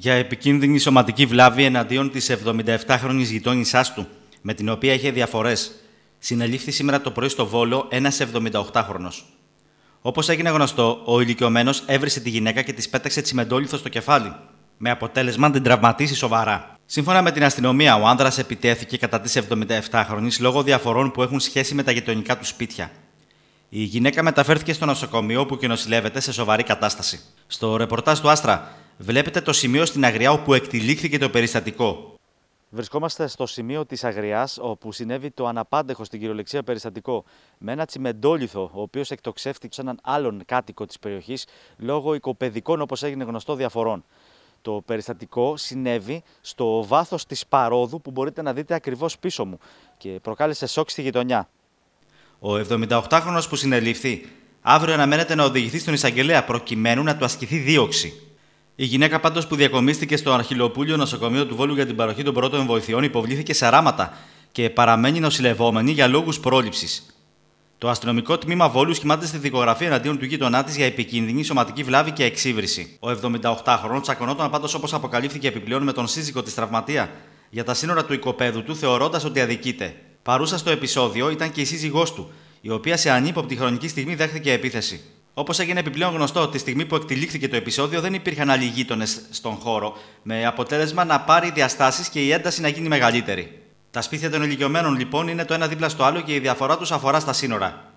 για επικίνδυνη σωματική βλάβη εναντίον της 77χρονη γειτόνισά του, με την οποία είχε διαφορές, συνελήφθη σήμερα το πρωί στο Βόλο ένας 78χρονο. Όπως έγινε γνωστό, ο ηλικιωμένος έβρισε τη γυναίκα και της πέταξε τσιμεντόλιθο στο κεφάλι, με αποτέλεσμα να την τραυματίσει σοβαρά. Σύμφωνα με την αστυνομία, ο άνδρας επιτέθηκε κατά της 77χρονη λόγω διαφορών που έχουν σχέση με τα γειτονικά του σπίτια. Η γυναίκα μεταφέρθηκε στο νοσοκομείο όπου και νοσηλεύεται σε σοβαρή κατάσταση. Στο ρεπορτάζ του Άστρα, Βλέπετε το σημείο στην Αγριά όπου εκτυλίχθηκε το περιστατικό. Βρισκόμαστε στο σημείο της Αγριάς, όπου συνέβη το αναπάντεχο στην κυριολεξία περιστατικό. Με ένα τσιμεντόλιθο, ο οποίος εκτοξεύτηκε σε έναν άλλον κάτοικο της περιοχής λόγω οικοπαιδικών, όπως έγινε γνωστό, διαφορών. Το περιστατικό συνέβη στο βάθος της παρόδου που μπορείτε να δείτε ακριβώς πίσω μου και προκάλεσε σοκ στη γειτονιά. Ο 78χρονο που συνελήφθη, αύριο αναμένεται να οδηγηθεί στον εισαγγελέα προκειμένου να του ασκηθεί δίωξη. Η γυναίκα πάντως που διακομίστηκε στο Αρχιλοπούλιο Νοσοκομείο του Βόλου για την παροχή των πρώτων βοηθειών υποβλήθηκε σε ράματα και παραμένει νοσηλευόμενη για λόγους πρόληψης. Το αστυνομικό τμήμα Βόλου σχημάται στη δικογραφία εναντίον του γείτονά της για επικίνδυνη σωματική βλάβη και εξύβριση. Ο 78χρονο τσακωνόταν πάντω όπως αποκαλύφθηκε επιπλέον με τον σύζυγο της τραυματία για τα σύνορα του οικοπαίδου του, θεωρώντας ότι αδικείται. Παρούσα στο επεισόδιο ήταν και η σύζυγός του, η οποία σε ανύποπτη χρονική στιγμή δέχθηκε επίθεση. Όπως έγινε επιπλέον γνωστό, τη στιγμή που εκτελήχθηκε το επεισόδιο δεν υπήρχαν άλλοι γείτονες στον χώρο, με αποτέλεσμα να πάρει διαστάσεις και η ένταση να γίνει μεγαλύτερη. Τα σπίτια των ηλικιωμένων λοιπόν είναι το ένα δίπλα στο άλλο και η διαφορά τους αφορά στα σύνορα.